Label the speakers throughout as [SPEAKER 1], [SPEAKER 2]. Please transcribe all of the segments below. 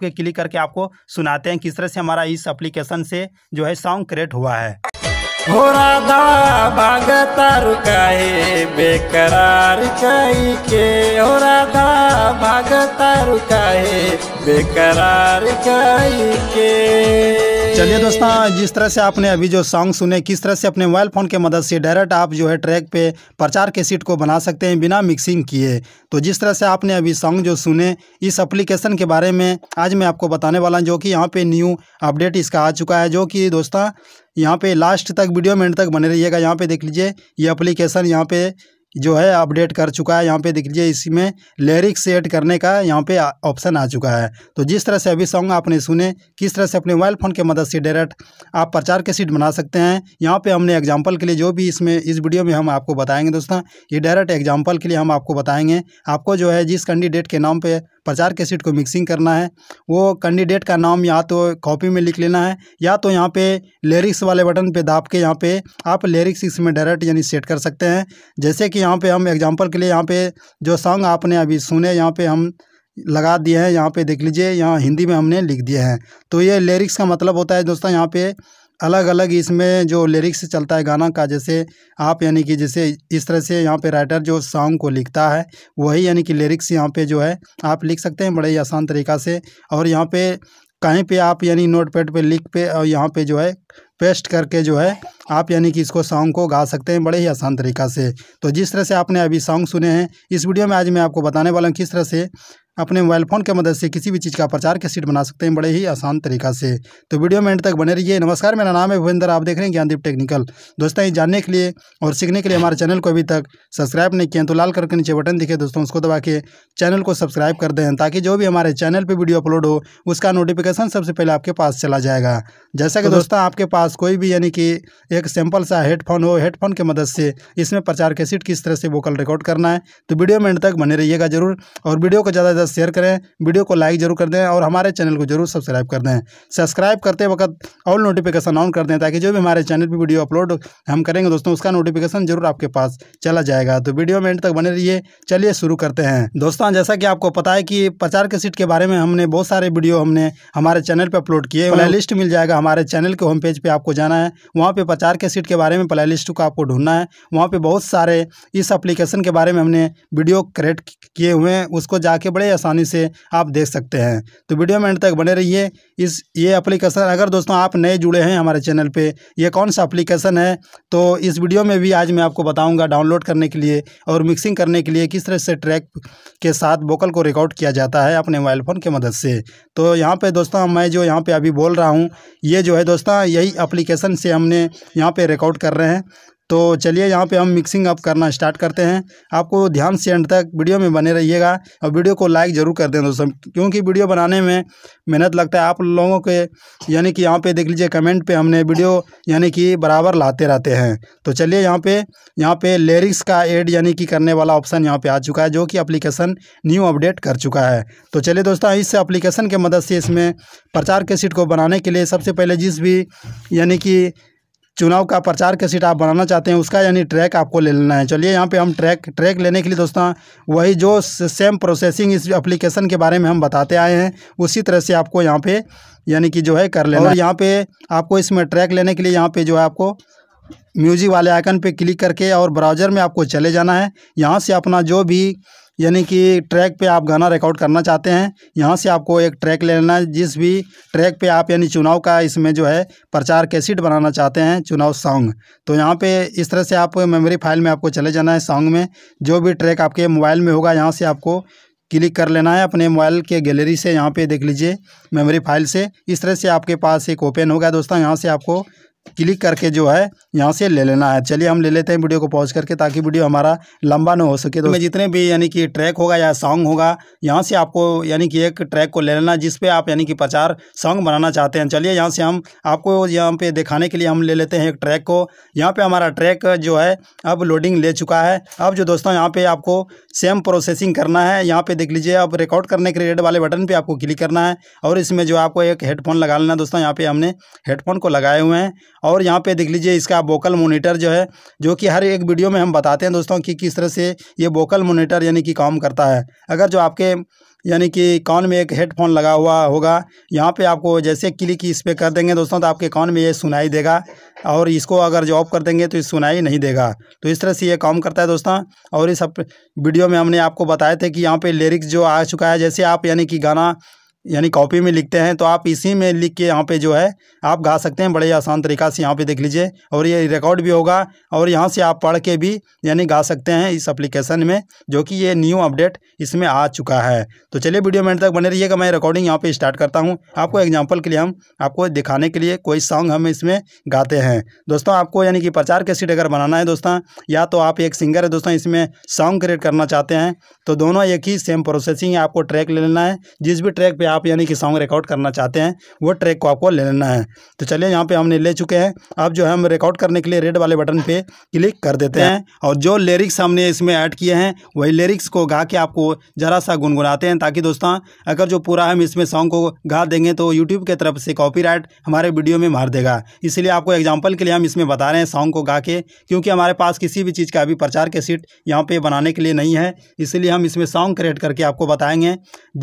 [SPEAKER 1] के क्लिक करके आपको सुनाते हैं किस तरह से हमारा इस एप्लीकेशन से जो है सॉन्ग क्रिएट हुआ है हो राधा भागता बेकरार के हो बेकरार के चलिए दोस्तों जिस तरह से आपने अभी जो सॉन्ग सुने किस तरह से अपने मोबाइल फ़ोन के मदद से डायरेक्ट आप जो है ट्रैक पे प्रचार के सीट को बना सकते हैं बिना मिक्सिंग किए तो जिस तरह से आपने अभी सॉन्ग जो सुने इस एप्लीकेशन के बारे में आज मैं आपको बताने वाला हूँ जो कि यहाँ पे न्यू अपडेट इसका आ चुका है जो कि दोस्तों यहाँ पे लास्ट तक वीडियो में तक बने रहिएगा यहाँ पे देख लीजिए ये अप्लीकेशन यहाँ पे जो है अपडेट कर चुका है यहाँ पे देख लीजिए इसमें लिरिक्स एड करने का यहाँ पे ऑप्शन आ चुका है तो जिस तरह से अभी सॉन्ग आपने सुने किस तरह से अपने मोबाइल फ़ोन के मदद से डायरेक्ट आप प्रचार के सीट बना सकते हैं यहाँ पे हमने एग्जांपल के लिए जो भी इसमें इस वीडियो में हम आपको बताएंगे दोस्तों ये डायरेक्ट एग्जाम्पल के लिए हम आपको बताएंगे आपको जो है जिस कैंडिडेट के नाम पर प्रचार के सीट को मिक्सिंग करना है वो कैंडिडेट का नाम या तो कॉपी में लिख लेना है या तो यहाँ पे लिरिक्स वाले बटन पे दाप के यहाँ पे आप लिरिक्स इसमें डायरेक्ट यानी सेट कर सकते हैं जैसे कि यहाँ पे हम एग्जांपल के लिए यहाँ पे जो सॉन्ग आपने अभी सुने यहाँ पे हम लगा दिए हैं यहाँ पे देख लीजिए यहाँ हिंदी में हमने लिख दिए हैं तो ये लिरिक्स का मतलब होता है दोस्तों यहाँ पे अलग अलग इसमें जो लिरिक्स चलता है गाना का जैसे आप यानी कि जैसे इस तरह से यहाँ पे राइटर जो सॉन्ग को लिखता है वही यानी कि लिरिक्स यहाँ पे जो है आप लिख सकते हैं बड़े ही आसान तरीका से और यहाँ पे कहीं पे आप यानी नोट पैड पर लिख पे और यहाँ पे जो है पेस्ट करके जो है आप यानी कि इसको सॉन्ग को गा सकते हैं बड़े ही आसान तरीका से तो जिस तरह से आपने अभी सॉन्ग सुने हैं इस वीडियो में आज मैं आपको बताने वाला हूँ किस तरह से अपने मोबाइल फ़ोन के मदद से किसी भी चीज़ का प्रचार के सीट बना सकते हैं बड़े ही आसान तरीका से तो वीडियो में एंड तक बने रहिए नमस्कार मेरा नाम है भूविंदर आप देख रहे हैं ज्ञानदीप टेक्निकल दोस्तों ये जानने के लिए और सीखने के लिए हमारे चैनल को अभी तक सब्सक्राइब नहीं किया तो लाल करके नीचे बटन दिखे दोस्तों उसको दबा के चैनल को सब्सक्राइब कर दें ताकि जो भी हमारे चैनल पर वीडियो अपलोड हो उसका नोटिफिकेशन सबसे पहले आपके पास चला जाएगा जैसा कि तो दोस्तों आपके पास कोई भी यानी कि एक सिंपल सा हेडफोन हो हेडफोन की मदद से इसमें प्रचार के सीट किस तरह से वोकल रिकॉर्ड करना है तो वीडियो में एंड तक बने रहिएगा जरूर और वीडियो को ज़्यादा शेयर करें वीडियो को लाइक जरूर कर दें और हमारे चैनल को जरूर सब्सक्राइब कर दें सब्सक्राइब करते वक्त ऑल नोटिफिकेशन ऑन कर दें ताकि जो भी हमारे चैनल पर वीडियो अपलोड हम करेंगे दोस्तों उसका नोटिफिकेशन जरूर आपके पास चला जाएगा तो वीडियो में एंड तक बने रहिए चलिए शुरू करते हैं दोस्तों जैसा कि आपको पता है कि प्रचार के सीट के बारे में हमने बहुत सारे वीडियो हमने हमारे चैनल पर अपलोड किए प्ले लिस्ट मिल जाएगा हमारे चैनल के होम पेज पर आपको जाना है वहाँ पर प्रचार के सीट के बारे में प्ले लिस्ट को आपको ढूंढना है वहाँ पर बहुत सारे इस अप्लीकेशन के बारे में हमने वीडियो क्रिएट किए हुए हैं उसको जाके बड़े आसानी से आप देख सकते हैं तो वीडियो में एंड तक बने रहिए इस ये एप्लीकेशन अगर दोस्तों आप नए जुड़े हैं हमारे चैनल पर यह कौन सा एप्लीकेशन है तो इस वीडियो में भी आज मैं आपको बताऊँगा डाउनलोड करने के लिए और मिक्सिंग करने के लिए किस तरह से ट्रैक के साथ वोकल को रिकॉर्ड किया जाता है अपने मोबाइल फ़ोन की मदद से तो यहाँ पर दोस्तों मैं जो यहाँ पर अभी बोल रहा हूँ ये जो है दोस्तों यही एप्लीकेशन से हमने यहाँ पे रिकॉर्ड कर रहे हैं तो चलिए यहाँ पे हम मिक्सिंग अप करना स्टार्ट करते हैं आपको ध्यान से एंड तक वीडियो में बने रहिएगा और वीडियो को लाइक ज़रूर कर दें दोस्तों क्योंकि वीडियो बनाने में मेहनत लगता है आप लोगों के यानी कि यहाँ पे देख लीजिए कमेंट पे हमने वीडियो यानी कि बराबर लाते रहते हैं तो चलिए यहाँ पे यहाँ पे लिरिक्स का एड यानी कि करने वाला ऑप्शन यहाँ पर आ चुका है जो कि अप्लीकेशन न्यू अपडेट कर चुका है तो चलिए दोस्तों इस अप्लीकेशन के मदद से इसमें प्रचार के सीट को बनाने के लिए सबसे पहले जिस भी यानी कि चुनाव का प्रचार के सीट आप बनाना चाहते हैं उसका यानी ट्रैक आपको ले लेना है चलिए यहाँ पे हम ट्रैक ट्रैक लेने के लिए दोस्तों वही जो सेम प्रोसेसिंग इस एप्लीकेशन के बारे में हम बताते आए हैं उसी तरह से आपको यहाँ पे यानी कि जो है कर लेना और यहाँ पे आपको इसमें ट्रैक लेने के लिए यहाँ पे जो है आपको म्यूजिक वाले आइकन पर क्लिक करके और ब्राउज़र में आपको चले जाना है यहाँ से अपना जो भी यानी कि ट्रैक पे आप गाना रिकॉर्ड करना चाहते हैं यहाँ से आपको एक ट्रैक ले लेना है जिस भी ट्रैक पे आप यानी चुनाव का इसमें जो है प्रचार कैसेट बनाना चाहते हैं चुनाव सॉन्ग तो यहाँ पे इस तरह से आप मेमोरी फाइल में आपको चले जाना है सॉन्ग में जो भी ट्रैक आपके मोबाइल में होगा यहाँ से आपको क्लिक कर लेना है अपने मोबाइल के गैलरी से यहाँ पे देख लीजिए मेमोरी फाइल से इस तरह से आपके पास एक ओपन होगा दोस्तों यहाँ से आपको क्लिक करके जो है यहाँ से ले लेना है चलिए हम ले लेते हैं वीडियो को पॉज करके ताकि वीडियो हमारा लंबा ना हो सके तो मैं तो जितने भी यानी कि ट्रैक होगा या सॉन्ग होगा यहाँ से आपको यानी कि एक ट्रैक को ले लेना जिस पे आप यानी कि प्रचार सॉन्ग बनाना चाहते हैं चलिए यहाँ से हम आपको यहाँ पे दिखाने के लिए हम ले लेते हैं एक ट्रैक को यहाँ पर हमारा ट्रैक जो है अब लोडिंग ले चुका है अब जो दोस्तों यहाँ पर आपको सेम प्रोसेसिंग करना है यहाँ पर देख लीजिए अब रिकॉर्ड करने के रेड वाले बटन पर आपको क्लिक करना है और इसमें जो आपको एक हेडफोन लगा लेना दोस्तों यहाँ पर हमने हेडफोन को लगाए हुए हैं और यहाँ पे देख लीजिए इसका वोकल मोनीटर जो है जो कि हर एक वीडियो में हम बताते हैं दोस्तों कि किस तरह से ये वोकल मोनीटर यानी कि काम करता है अगर जो आपके यानी कि कान में एक हेडफोन लगा हुआ होगा यहाँ पे आपको जैसे क्लिक इस पर कर देंगे दोस्तों तो आपके कान में ये सुनाई देगा और इसको अगर जो ऑफ कर देंगे तो सुनाई नहीं देगा तो इस तरह से ये काम करता है दोस्तों और इस वीडियो में हमने आपको बताए थे कि यहाँ पे लिरिक्स जो आ चुका है जैसे आप यानी कि गाना यानी कॉपी में लिखते हैं तो आप इसी में लिख के यहाँ पे जो है आप गा सकते हैं बड़े आसान तरीका से यहाँ पे देख लीजिए और ये रिकॉर्ड भी होगा और यहाँ से आप पढ़ के भी यानी गा सकते हैं इस एप्लीकेशन में जो कि ये न्यू अपडेट इसमें आ चुका है तो चलिए वीडियो में तक बने रहिएगा मैं रिकॉर्डिंग यहाँ पर स्टार्ट करता हूँ आपको एग्जाम्पल के लिए हम आपको दिखाने के लिए कोई सॉन्ग हम इसमें गाते हैं दोस्तों आपको यानी कि प्रचार सीट अगर बनाना है दोस्तों या तो आप एक सिंगर है दोस्तों इसमें सॉन्ग क्रिएट करना चाहते हैं तो दोनों एक ही सेम प्रोसेसिंग है आपको ट्रैक ले लेना है जिस भी ट्रैक पर आप यानी कि सॉन्ग रिकॉर्ड करना चाहते हैं वो ट्रैक को आपको ले लेना है तो चलिए यहाँ पे हमने ले चुके हैं अब जो है हम रिकॉर्ड करने के लिए रेड वाले बटन पे क्लिक कर देते हैं और जो लिरिक्स हमने इसमें ऐड किए हैं वही लिरिक्स को गा के आपको ज़रा सा गुनगुनाते हैं ताकि दोस्तों अगर जो पूरा हम इसमें सॉन्ग को गा देंगे तो यूट्यूब की तरफ से कॉपी हमारे वीडियो में मार देगा इसलिए आपको एग्जाम्पल के लिए हम इसमें बता रहे हैं सॉन्ग को गा के क्योंकि हमारे पास किसी भी चीज़ का अभी प्रचार के सीट यहाँ पर बनाने के लिए नहीं है इसलिए हम इसमें सॉन्ग क्रिएट करके आपको बताएंगे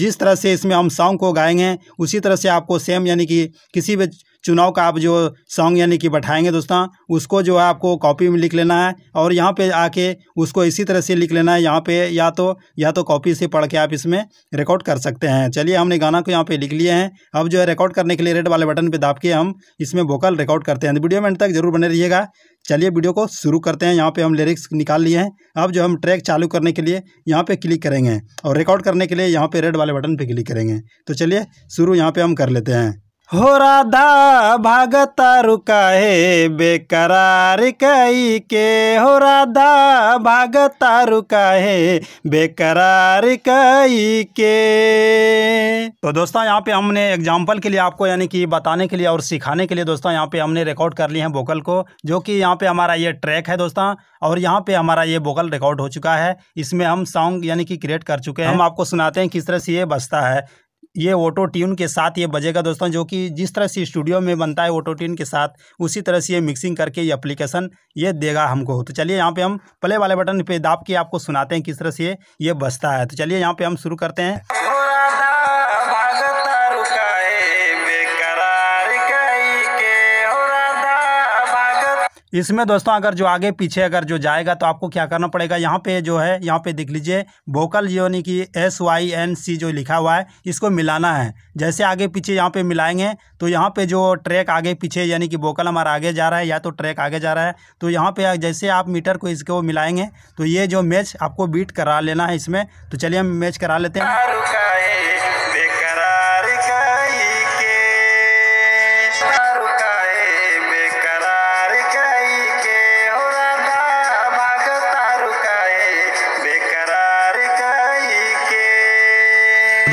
[SPEAKER 1] जिस तरह से इसमें हम सॉन्ग को गाएंगे उसी तरह से आपको सेम यानी कि किसी भी चुनाव का आप जो सॉन्ग यानी कि बैठाएंगे दोस्तों उसको जो है आपको कॉपी में लिख लेना है और यहाँ पे आके उसको इसी तरह से लिख लेना है यहाँ पे या तो या तो कॉपी से पढ़ के आप इसमें रिकॉर्ड कर सकते हैं चलिए हमने गाना को यहाँ पे लिख लिए हैं अब जो है रिकॉर्ड करने के लिए रेड वाले बटन पर दाप के हम इसमें वोकल रिकॉर्ड करते हैं वीडियो में तक जरूर बने रहिएगा चलिए वीडियो को शुरू करते हैं यहाँ पे हम लिरिक्स निकाल लिए हैं अब जो हम ट्रैक चालू करने के लिए यहाँ पे क्लिक करेंगे और रिकॉर्ड करने के लिए यहाँ पे रेड वाले बटन पे क्लिक करेंगे तो चलिए शुरू यहाँ पे हम कर लेते हैं हो राधा भागता रुकाए बेकरार कई के हो राधा भागता रुकाए बेकरार कई के तो दोस्तों यहाँ पे हमने एग्जाम्पल के लिए आपको यानी कि बताने के लिए और सिखाने के लिए दोस्तों यहाँ पे हमने रिकॉर्ड कर लिए हैं वोकल को जो कि यहाँ पे हमारा ये ट्रैक है दोस्तों और यहाँ पे हमारा ये वोकल रिकॉर्ड हो चुका है इसमें हम सॉन्ग यानी कि क्रिएट कर चुके हैं हम आपको सुनाते हैं किस तरह से ये बसता है ये ऑटो ट्यून के साथ ये बजेगा दोस्तों जो कि जिस तरह से स्टूडियो में बनता है ऑटो ट्यून के साथ उसी तरह से ये मिक्सिंग करके ये एप्लीकेशन ये देगा हमको तो चलिए यहाँ पे हम प्ले वाले बटन पे दाब के आपको सुनाते हैं किस तरह से ये बजता है तो चलिए यहाँ पे हम शुरू करते हैं इसमें दोस्तों अगर जो आगे पीछे अगर जो जाएगा तो आपको क्या करना पड़ेगा यहाँ पे जो है यहाँ पे देख लीजिए वोकल यानी कि एस वाई एन सी जो लिखा हुआ है इसको मिलाना है जैसे आगे पीछे यहाँ पे मिलाएंगे तो यहाँ पे जो ट्रैक आगे पीछे यानी कि वोकल हमारा आगे जा रहा है या तो ट्रैक आगे जा रहा है तो यहाँ पे जैसे आप मीटर को इसको मिलाएंगे तो ये जो मैच आपको बीट करा लेना है इसमें तो चलिए हम मैच करा लेते हैं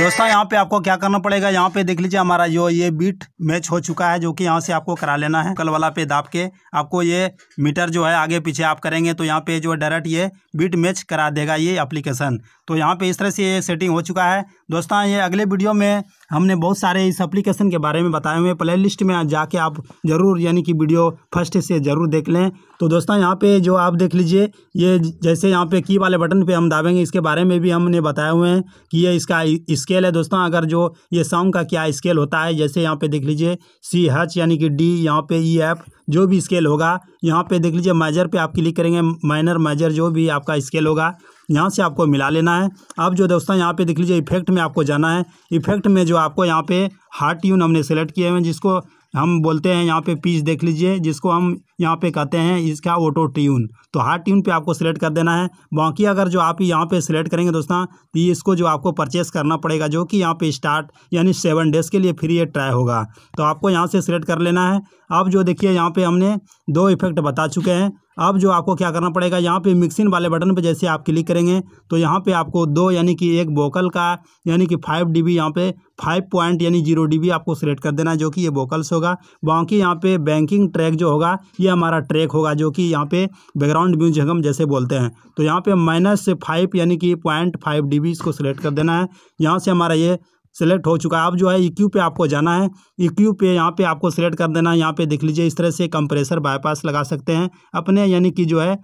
[SPEAKER 1] दोस्तों यहाँ पे आपको क्या करना पड़ेगा यहाँ पे देख लीजिए हमारा जो ये बीट मैच हो चुका है जो कि यहाँ से आपको करा लेना है कल वाला पे दाप के आपको ये मीटर जो है आगे पीछे आप करेंगे तो यहाँ पे जो डायरेक्ट ये बीट मैच करा देगा ये एप्लीकेशन तो यहाँ पे इस तरह से ये सेटिंग हो चुका है दोस्तों ये अगले वीडियो में हमने बहुत सारे इस एप्लीकेशन के बारे में बताए हुए प्ले लिस्ट में जाके आप ज़रूर यानी कि वीडियो फर्स्ट से ज़रूर देख लें तो दोस्तों यहाँ पे जो आप देख लीजिए ये जैसे यहाँ पे की वाले बटन पे हम दाबेंगे इसके बारे में भी हमने बताए हुए हैं कि ये इसका स्केल है दोस्तों अगर जो ये साउंड का क्या स्केल होता है जैसे यहाँ पे देख लीजिए सी हच यानी कि डी यहाँ पे ई e, एफ जो भी स्केल होगा यहाँ पे देख लीजिए मेजर पे आप क्लिक करेंगे माइनर मेजर जो भी आपका स्केल होगा यहाँ से आपको मिला लेना है अब जो दोस्तों यहाँ पे देख लीजिए इफेक्ट में आपको जाना है इफेक्ट में जो आपको यहाँ पे हार्ट ट्यून हमने सेलेक्ट किए हुए हैं जिसको हम बोलते हैं यहाँ पे पीस देख लीजिए जिसको हम यहाँ पे कहते हैं इसका ऑटो ट्यून तो हार्ड ट्यून पे आपको सिलेक्ट कर देना है बाकी अगर जो आप यहाँ पे सिलेक्ट करेंगे दोस्तों तो इसको जो आपको परचेस करना पड़ेगा जो कि यहाँ पे स्टार्ट यानी सेवन डेज़ के लिए फ्री ये ट्राई होगा तो आपको यहाँ से सिलेक्ट कर लेना है अब जो देखिए यहाँ पर हमने दो इफेक्ट बता चुके हैं अब जो आपको क्या करना पड़ेगा यहाँ पे मिक्सिंग वाले बटन पे जैसे आप क्लिक करेंगे तो यहाँ पे आपको दो यानी कि एक वोकल का यानी कि फाइव डी बी यहाँ पे फाइव पॉइंट यानी जीरो डी बी आपको सेलेक्ट कर देना है जो कि ये वोकल्स होगा बाकी यहाँ पे बैंकिंग ट्रैक जो होगा ये हमारा ट्रैक होगा जो कि यहाँ पे बैकग्राउंड म्यूज हम जैसे बोलते हैं तो यहाँ पे माइनस फाइव यानी कि पॉइंट फाइव डी बी इसको सेलेक्ट कर देना है यहाँ से हमारा ये सेलेक्ट हो चुका है अब जो है इक्यू e पे आपको जाना है इक्यू e पे यहाँ पे आपको सेलेक्ट कर देना है यहाँ पे देख लीजिए इस तरह से कंप्रेसर बाईपास लगा सकते हैं अपने यानी कि जो है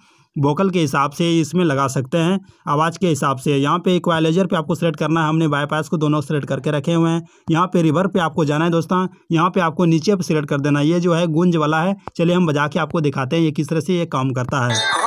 [SPEAKER 1] वोकल के हिसाब से इसमें लगा सकते हैं आवाज़ के हिसाब से यहाँ पे इक्वालाइजर पे आपको सेलेक्ट करना है हमने बाईपास को दोनों सेलेक्ट करके रखे हुए हैं यहाँ पे रिवर पे आपको जाना है दोस्तों यहाँ पे आपको नीचे पे सेलेक्ट कर देना ये जो है गुंज वाला है चलिए हम बजा के आपको दिखाते हैं ये किस तरह से ये काम करता है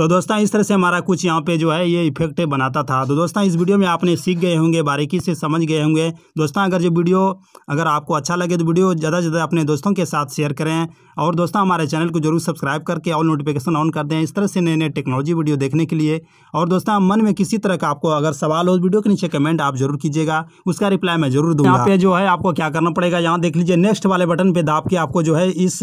[SPEAKER 1] तो दोस्तों इस तरह से हमारा कुछ यहाँ पे जो है ये इफेक्ट बनाता था तो दोस्तों इस वीडियो में आपने सीख गए होंगे बारीकी से समझ गए होंगे दोस्तों अगर जो वीडियो अगर आपको अच्छा लगे तो वीडियो ज़्यादा से ज़्यादा अपने दोस्तों के साथ शेयर करें और दोस्तों हमारे चैनल को जरूर सब्सक्राइब करके ऑल नोटिफिकेशन ऑन कर दें इस तरह से नए नए टेक्नोलॉजी वीडियो देखने के लिए और दोस्तों मन में किसी तरह का आपको अगर सवाल हो वीडियो के नीचे कमेंट आप जरूर कीजिएगा उसका रिप्लाई मैं जरूर दूँगा यहाँ पे जो है आपको क्या करना पड़ेगा यहाँ देख लीजिए नेक्स्ट वाले बटन पर दाब के आपको जो है इस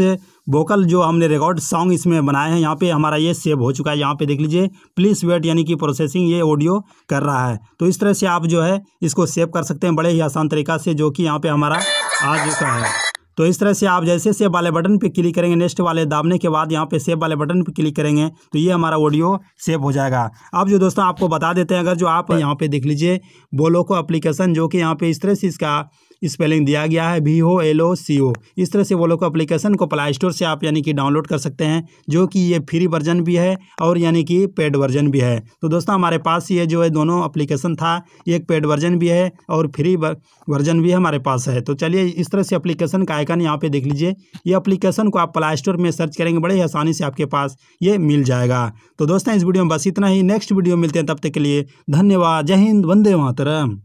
[SPEAKER 1] वोकल जो हमने रिकॉर्ड सॉन्ग इसमें बनाए हैं यहाँ पे हमारा ये सेव हो चुका है यहाँ पे देख लीजिए प्लीज़ वेट यानी कि प्रोसेसिंग ये ऑडियो कर रहा है तो इस तरह से आप जो है इसको सेव कर सकते हैं बड़े ही आसान तरीका से जो कि यहाँ पर हमारा आ चुका है तो इस तरह से आप जैसे सेव वाले बटन पे क्लिक करेंगे नेक्स्ट वाले दाबने के बाद यहाँ पे सेव वाले बटन पे क्लिक करेंगे तो ये हमारा ऑडियो सेव हो जाएगा अब जो दोस्तों आपको बता देते हैं अगर जो आप यहाँ पे देख लीजिए बोलो को अप्लीकेशन जो कि यहाँ पे इस तरह से इसका स्पेलिंग दिया गया है वी ओ एल ओ सी ओ इस तरह से वो लोग अप्लीकेशन को प्ले स्टोर से आप यानी कि डाउनलोड कर सकते हैं जो कि ये फ्री वर्जन भी है और यानी कि पेड वर्जन भी है तो दोस्तों हमारे पास ये जो है दोनों अप्लीकेशन था एक पेड वर्जन भी है और फ्री वर्जन भी हमारे पास है तो चलिए इस तरह से अप्लीकेशन का आइकन यहाँ पर देख लीजिए ये अप्लीकेशन को आप प्ले स्टोर में सर्च करेंगे बड़े आसानी से आपके पास ये मिल जाएगा तो दोस्तों इस वीडियो में बस इतना ही नेक्स्ट वीडियो मिलते हैं तब तक के लिए धन्यवाद जय हिंद वंदे मातरम